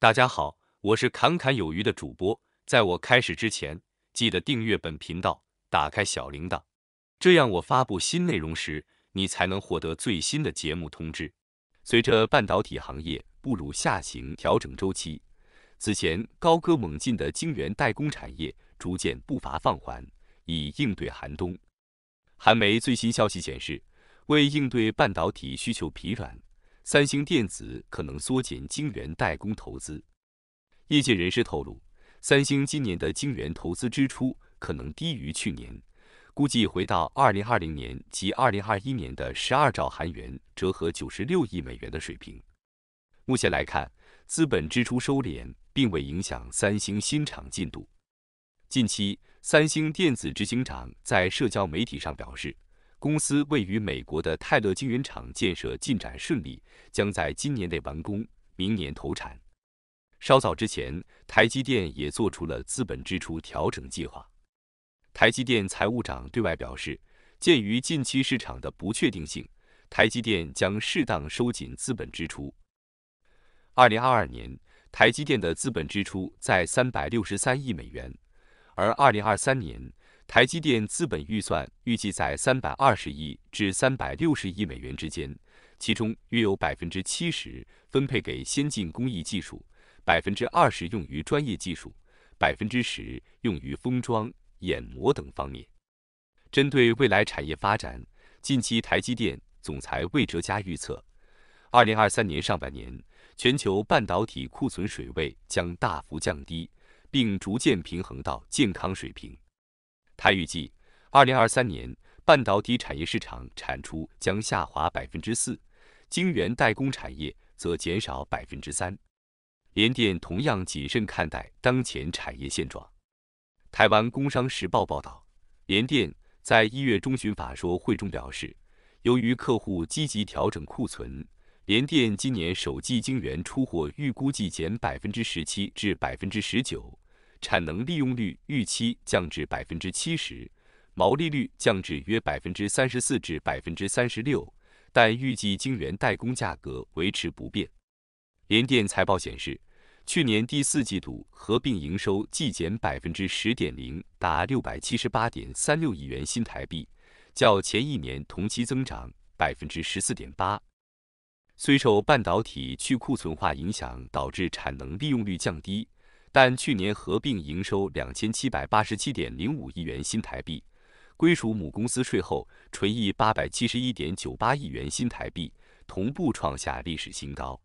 大家好，我是侃侃有余的主播。在我开始之前，记得订阅本频道，打开小铃铛，这样我发布新内容时，你才能获得最新的节目通知。随着半导体行业步入下行调整周期，此前高歌猛进的晶圆代工产业逐渐步伐放缓，以应对寒冬。韩媒最新消息显示，为应对半导体需求疲软。三星电子可能缩减晶圆代工投资。业界人士透露，三星今年的晶圆投资支出可能低于去年，估计回到二零二零年及二零二一年的十二兆韩元（折合九十六亿美元）的水平。目前来看，资本支出收敛并未影响三星新厂进度。近期，三星电子执行长在社交媒体上表示。公司位于美国的泰勒晶圆厂建设进展顺利，将在今年内完工，明年投产。稍早之前，台积电也做出了资本支出调整计划。台积电财务长对外表示，鉴于近期市场的不确定性，台积电将适当收紧资本支出。二零二二年，台积电的资本支出在三百六十三亿美元，而二零二三年。台积电资本预算预计在三百二十亿至三百六十亿美元之间，其中约有百分之七十分配给先进工艺技术，百分之二十用于专业技术，百分之十用于封装、眼膜等方面。针对未来产业发展，近期台积电总裁魏哲嘉预测，二零二三年上半年全球半导体库存水位将大幅降低，并逐渐平衡到健康水平。他预计，二零二三年半导体产业市场产出将下滑百分之四，晶圆代工产业则减少百分之三。联电同样谨慎看待当前产业现状。台湾工商时报报道，联电在一月中旬法说会中表示，由于客户积极调整库存，联电今年首季晶圆出货预估计减百分之十七至百分之十九。产能利用率预期降至百分之七十，毛利率降至约百分之三十四至百分之三十六，但预计晶圆代工价格维持不变。联电财报显示，去年第四季度合并营收季减百分之十点零，达六百七十八点三六亿元新台币，较前一年同期增长百分之十四点八。虽受半导体去库存化影响，导致产能利用率降低。但去年合并营收两千七百八十七点零五亿元新台币，归属母公司税后纯益八百七十一点九八亿元新台币，同步创下历史新高。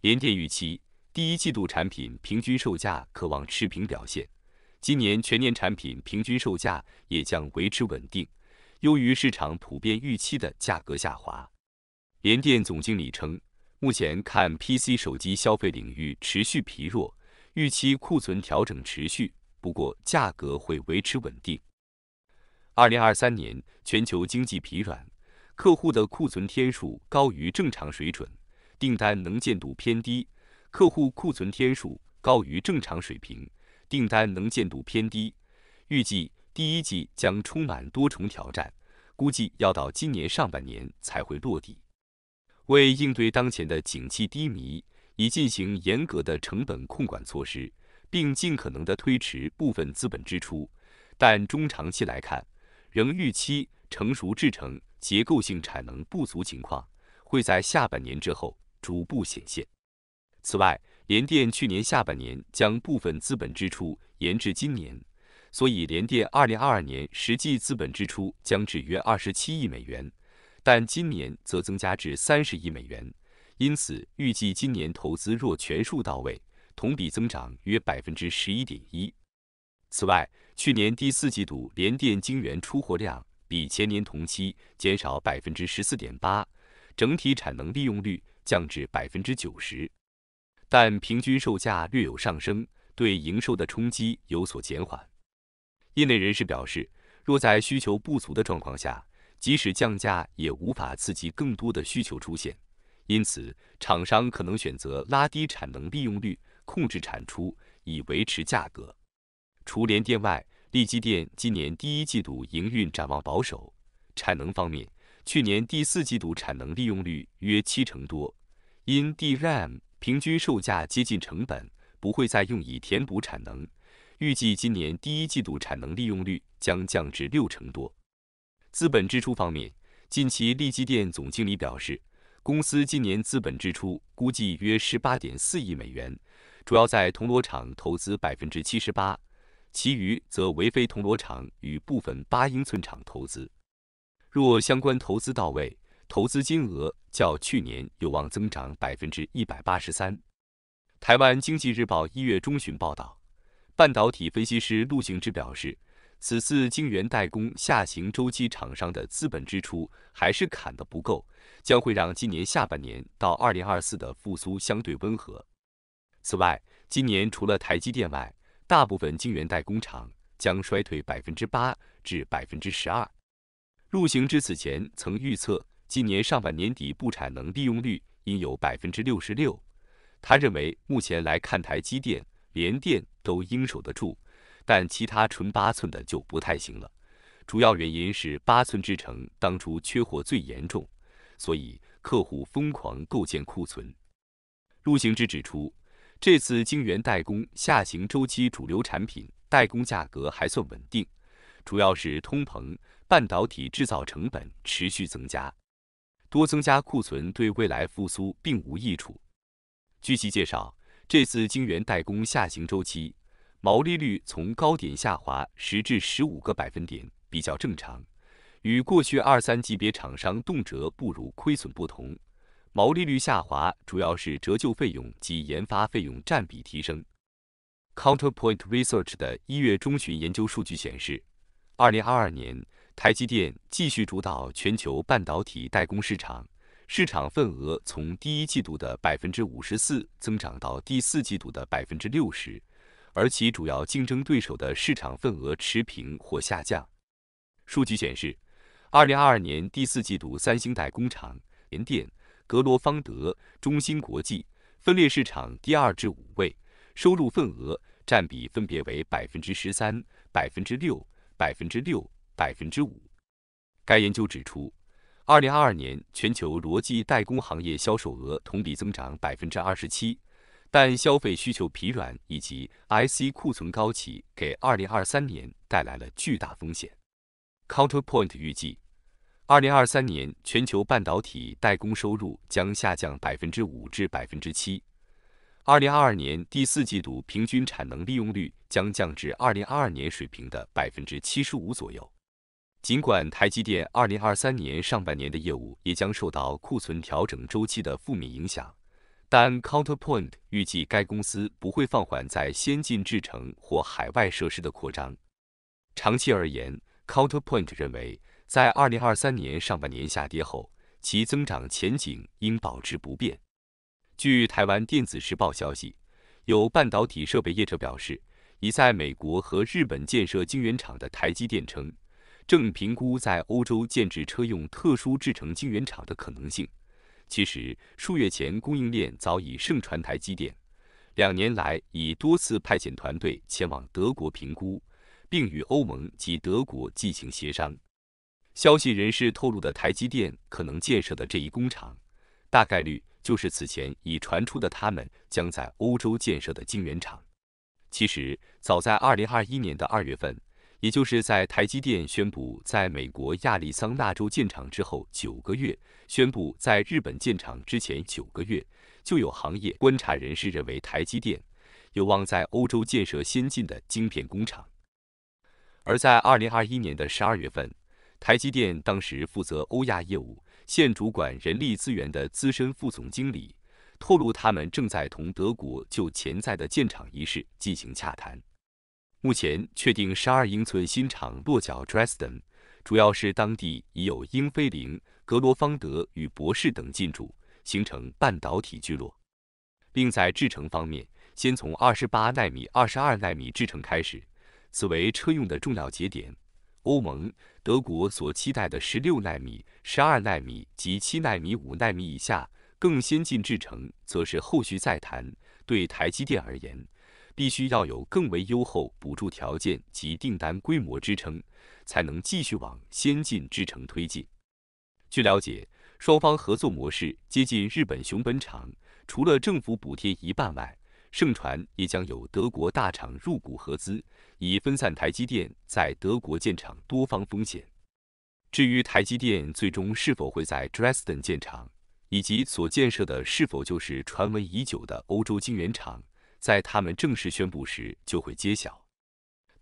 联电预期，第一季度产品平均售价可望持平表现，今年全年产品平均售价也将维持稳定，优于市场普遍预期的价格下滑。联电总经理称，目前看 PC 手机消费领域持续疲弱。预期库存调整持续，不过价格会维持稳定。二零二三年全球经济疲软，客户的库存天数高于正常水准，订单能见度偏低。客户库存天数高于正常水平，订单能见度偏低。预计第一季将充满多重挑战，估计要到今年上半年才会落地。为应对当前的景气低迷。已进行严格的成本控管措施，并尽可能地推迟部分资本支出，但中长期来看，仍预期成熟制成结构性产能不足情况会在下半年之后逐步显现。此外，联电去年下半年将部分资本支出延至今年，所以联电二零二二年实际资本支出将至约二十七亿美元，但今年则增加至三十亿美元。因此，预计今年投资若全数到位，同比增长约百分之十一点一。此外，去年第四季度联电晶圆出货量比前年同期减少百分之十四点八，整体产能利用率降至百分之九十，但平均售价略有上升，对营收的冲击有所减缓。业内人士表示，若在需求不足的状况下，即使降价也无法刺激更多的需求出现。因此，厂商可能选择拉低产能利用率，控制产出，以维持价格。除联电外，利基电今年第一季度营运展望保守。产能方面，去年第四季度产能利用率约七成多，因 DRAM 平均售价接近成本，不会再用以填补产能。预计今年第一季度产能利用率将降至六成多。资本支出方面，近期利基电总经理表示。公司今年资本支出估计约十八点四亿美元，主要在铜锣厂投资百分之七十八，其余则为非铜锣厂与部分八英寸厂投资。若相关投资到位，投资金额较去年有望增长百分之一百八十三。台湾经济日报一月中旬报道，半导体分析师陆行之表示。此次晶圆代工下行周期，厂商的资本支出还是砍得不够，将会让今年下半年到二零二四的复苏相对温和。此外，今年除了台积电外，大部分晶圆代工厂将衰退百分之八至百分之十二。陆行之此前曾预测，今年上半年底不产能利用率应有百分之六十六。他认为，目前来看，台积电连电都应守得住。但其他纯八寸的就不太行了，主要原因是八寸制成当初缺货最严重，所以客户疯狂构建库存。陆行之指出，这次晶圆代工下行周期，主流产品代工价格还算稳定，主要是通膨、半导体制造成本持续增加，多增加库存对未来复苏并无益处。据其介绍，这次晶圆代工下行周期。毛利率从高点下滑十至十五个百分点比较正常，与过去二三级别厂商动辄步入亏损不同，毛利率下滑主要是折旧费用及研发费用占比提升。Counterpoint Research 的一月中旬研究数据显示，二零二二年台积电继续主导全球半导体代工市场，市场份额从第一季度的百分之五十四增长到第四季度的百分之六十。而其主要竞争对手的市场份额持平或下降。数据显示，2022年第四季度，三星代工厂联电、格罗方德、中芯国际分列市场第二至五位，收入份额占比分别为百分之十三、百分之六、百分之六、百分之五。该研究指出，2022年全球逻辑代工行业销售额同比增长百分之二十七。但消费需求疲软以及 IC 库存高企，给2023年带来了巨大风险。Counterpoint 预计，2023年全球半导体代工收入将下降5%至7%。2022年第四季度平均产能利用率将降至2022年水平的75%左右。尽管台积电2023年上半年的业务也将受到库存调整周期的负面影响。但 Counterpoint 预计该公司不会放缓在先进制程或海外设施的扩张。长期而言，Counterpoint 认为，在2023年上半年下跌后，其增长前景应保持不变。据台湾电子时报消息，有半导体设备业者表示，已在美国和日本建设晶圆厂的台积电称，正评估在欧洲建制车用特殊制程晶圆厂的可能性。其实，数月前供应链早已盛传台积电，两年来已多次派遣团队前往德国评估，并与欧盟及德国进行协商。消息人士透露的台积电可能建设的这一工厂，大概率就是此前已传出的他们将在欧洲建设的晶圆厂。其实，早在二零二一年的二月份。也就是在台积电宣布在美国亚利桑那州建厂之后九个月，宣布在日本建厂之前九个月，就有行业观察人士认为台积电有望在欧洲建设先进的晶片工厂。而在二零二一年的十二月份，台积电当时负责欧亚业务、现主管人力资源的资深副总经理透露，他们正在同德国就潜在的建厂一事进行洽谈。目前确定十二英寸新厂落脚 Dresden，主要是当地已有英飞凌、格罗方德与博世等进驻，形成半导体聚落，并在制程方面先从二十八纳米、二十二纳米制程开始，此为车用的重要节点。欧盟、德国所期待的十六纳米、十二纳米及七纳米、五纳米以下更先进制程，则是后续再谈。对台积电而言，必须要有更为优厚补助条件及订单规模支撑，才能继续往先进制程推进。据了解，双方合作模式接近日本熊本厂，除了政府补贴一半外，盛传也将有德国大厂入股合资，以分散台积电在德国建厂多方风险。至于台积电最终是否会在 Dresden 建厂，以及所建设的是否就是传闻已久的欧洲晶圆厂？在他们正式宣布时就会揭晓，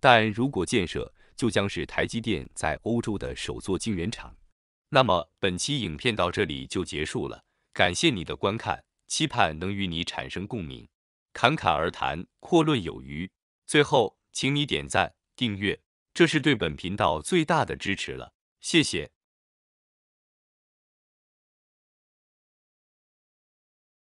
但如果建设就将是台积电在欧洲的首座晶圆厂，那么本期影片到这里就结束了，感谢你的观看，期盼能与你产生共鸣，侃侃而谈，阔论有余。最后，请你点赞、订阅，这是对本频道最大的支持了，谢谢。